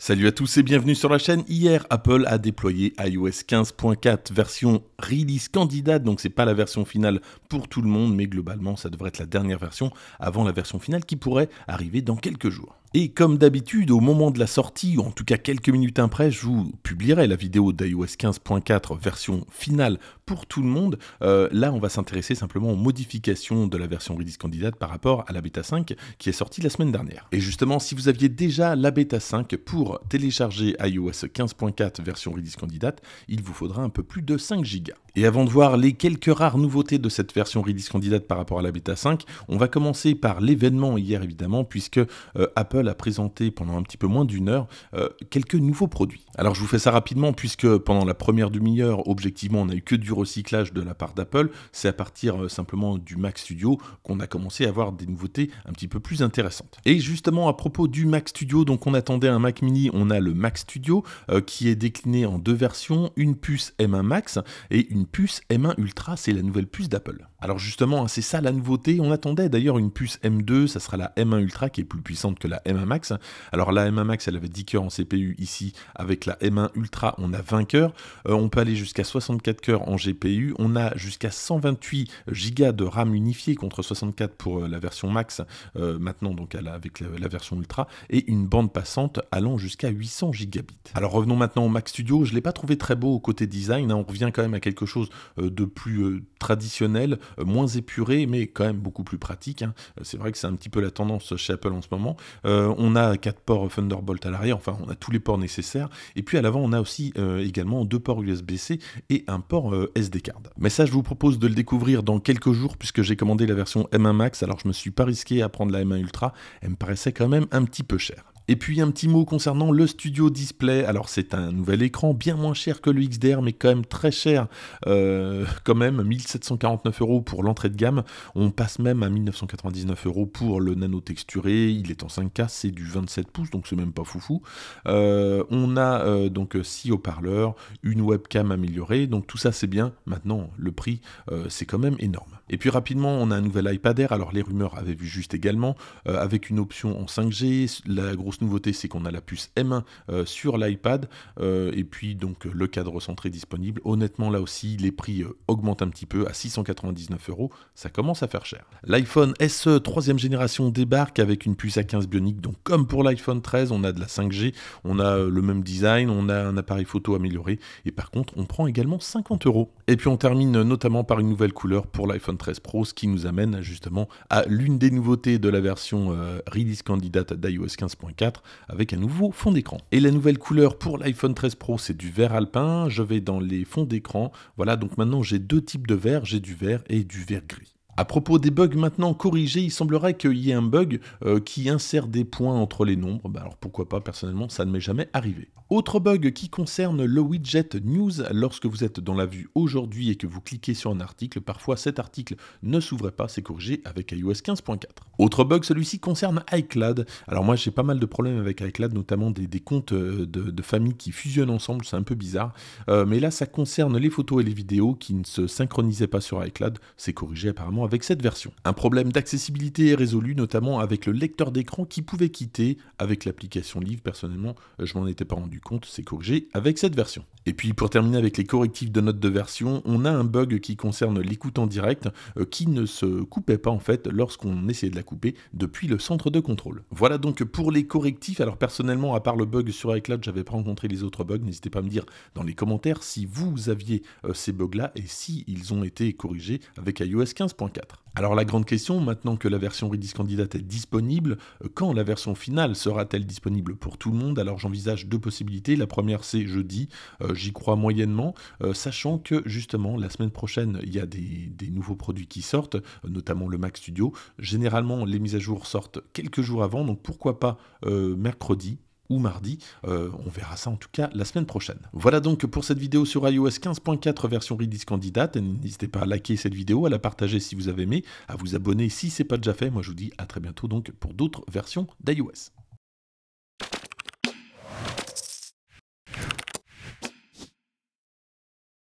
Salut à tous et bienvenue sur la chaîne. Hier, Apple a déployé iOS 15.4 version release candidate, donc c'est pas la version finale pour tout le monde, mais globalement ça devrait être la dernière version avant la version finale qui pourrait arriver dans quelques jours. Et comme d'habitude, au moment de la sortie, ou en tout cas quelques minutes après, je vous publierai la vidéo d'iOS 15.4 version finale pour tout le monde. Euh, là, on va s'intéresser simplement aux modifications de la version Redis candidate par rapport à la bêta 5 qui est sortie la semaine dernière. Et justement, si vous aviez déjà la bêta 5 pour télécharger iOS 15.4 version Redis candidate, il vous faudra un peu plus de 5 go Et avant de voir les quelques rares nouveautés de cette version Redis candidate par rapport à la bêta 5, on va commencer par l'événement hier évidemment, puisque euh, Apple a présenté pendant un petit peu moins d'une heure euh, quelques nouveaux produits. Alors je vous fais ça rapidement puisque pendant la première demi-heure, objectivement, on n'a eu que du recyclage de la part d'Apple. C'est à partir euh, simplement du Mac Studio qu'on a commencé à avoir des nouveautés un petit peu plus intéressantes. Et justement à propos du Mac Studio, donc on attendait un Mac Mini, on a le Mac Studio euh, qui est décliné en deux versions, une puce M1 Max et une puce M1 Ultra, c'est la nouvelle puce d'Apple. Alors justement, hein, c'est ça la nouveauté, on attendait d'ailleurs une puce M2, ça sera la M1 Ultra qui est plus puissante que la Max. Alors la M1 Max, elle avait 10 cœurs en CPU. Ici, avec la M1 Ultra, on a 20 cœurs. Euh, on peut aller jusqu'à 64 cœurs en GPU. On a jusqu'à 128 Go de RAM unifié contre 64 pour euh, la version Max, euh, maintenant donc elle a avec la, version Ultra, et une bande passante allant jusqu'à 800 gigabits. Alors revenons maintenant au Mac Studio. Je ne l'ai pas trouvé très beau au côté design. Hein. On revient quand même à quelque chose de plus traditionnel, moins épuré, mais quand même beaucoup plus pratique. Hein. C'est vrai que c'est un petit peu la tendance chez Apple en ce moment. Euh, on a quatre ports Thunderbolt à l'arrière, enfin on a tous les ports nécessaires. Et puis à l'avant, on a aussi euh, également deux ports USB-C et un port euh, SD card. Mais ça, je vous propose de le découvrir dans quelques jours puisque j'ai commandé la version M1 Max. Alors je me suis pas risqué à prendre la M1 Ultra. Elle me paraissait quand même un petit peu chère. Et puis un petit mot concernant le Studio Display. Alors c'est un nouvel écran bien moins cher que le XDR, mais quand même très cher, euh, quand même 1749 euros pour l'entrée de gamme. On passe même à 1999 euros pour le nano texturé. Il est en 5K, c'est du 27 pouces, donc c'est même pas foufou. Euh, on a euh, donc 6 haut-parleurs, une webcam améliorée, donc tout ça c'est bien. Maintenant le prix, c'est quand même énorme. Et puis rapidement, on a un nouvel iPad Air. Alors les rumeurs avaient vu juste également avec une option en 5G, la grosse nouveauté, c'est qu'on a la puce M1 euh, sur l'iPad euh, et puis donc euh, le cadre centré disponible. Honnêtement, là aussi, les prix augmentent un petit peu à 699 euros. Ça commence à faire cher. L'iPhone SE 3 génération débarque avec une puce A15 Bionic. Donc, comme pour l'iPhone 13, on a de la 5G, on a le même design, on a un appareil photo amélioré et par contre, on prend également 50 euros. Et puis, on termine notamment par une nouvelle couleur pour l'iPhone 13 Pro, ce qui nous amène justement à l'une des nouveautés de la version Redis candidate d'iOS 15.4 avec un nouveau fond d'écran. Et la nouvelle couleur pour l'iPhone 13 Pro, c'est du vert alpin. Je vais dans les fonds d'écran. Voilà, donc maintenant j'ai deux types de vert, j'ai du vert et du vert gris. À propos des bugs maintenant corrigés, il semblerait qu'il y ait un bug euh, qui insère des points entre les nombres. Bah, alors pourquoi pas, personnellement, ça ne m'est jamais arrivé. Autre bug qui concerne le widget news, lorsque vous êtes dans la vue aujourd'hui et que vous cliquez sur un article, parfois cet article ne s'ouvrait pas, c'est corrigé avec iOS 15.4. Autre bug, celui-ci concerne iCloud. Alors moi j'ai pas mal de problèmes avec iCloud, notamment des, comptes euh, de, famille qui fusionnent ensemble, c'est un peu bizarre. Euh, mais là ça concerne les photos et les vidéos qui ne se synchronisaient pas sur iCloud, c'est corrigé apparemment cette version. Un problème d'accessibilité est résolu notamment avec le lecteur d'écran qui pouvait quitter avec l'application livre Personnellement, euh, je m'en étais pas rendu compte, c'est corrigé avec cette version. Et puis pour terminer avec les correctifs de notes de version, on a un bug qui concerne l'écoute en direct euh, qui ne se coupait pas en fait lorsqu'on essayait de la couper depuis le centre de contrôle. Voilà donc pour les correctifs. Alors personnellement, à part le bug sur iCloud, j'avais pas rencontré les autres bugs. N'hésitez pas à me dire dans les commentaires si vous aviez euh, ces bugs-là et si ils ont été corrigés avec iOS 15.4. Alors la grande question, maintenant que la version Redis Candidate est disponible, euh, quand la version finale sera-t-elle disponible pour tout le monde Alors j'envisage deux possibilités. La première c'est jeudi, euh, j'y crois moyennement, euh, sachant que justement la semaine prochaine il y a des, nouveaux produits qui sortent, notamment le Mac Studio. Généralement les mises à jour sortent quelques jours avant, donc pourquoi pas mercredi ou mardi. Euh, on verra ça en tout cas la semaine prochaine. Voilà donc pour cette vidéo sur iOS 15.4 version Redis candidate. N'hésitez pas à liker cette vidéo, à la partager si vous avez aimé, à vous abonner si c'est pas déjà fait. Moi je vous dis à très bientôt donc pour d'autres versions d'iOS.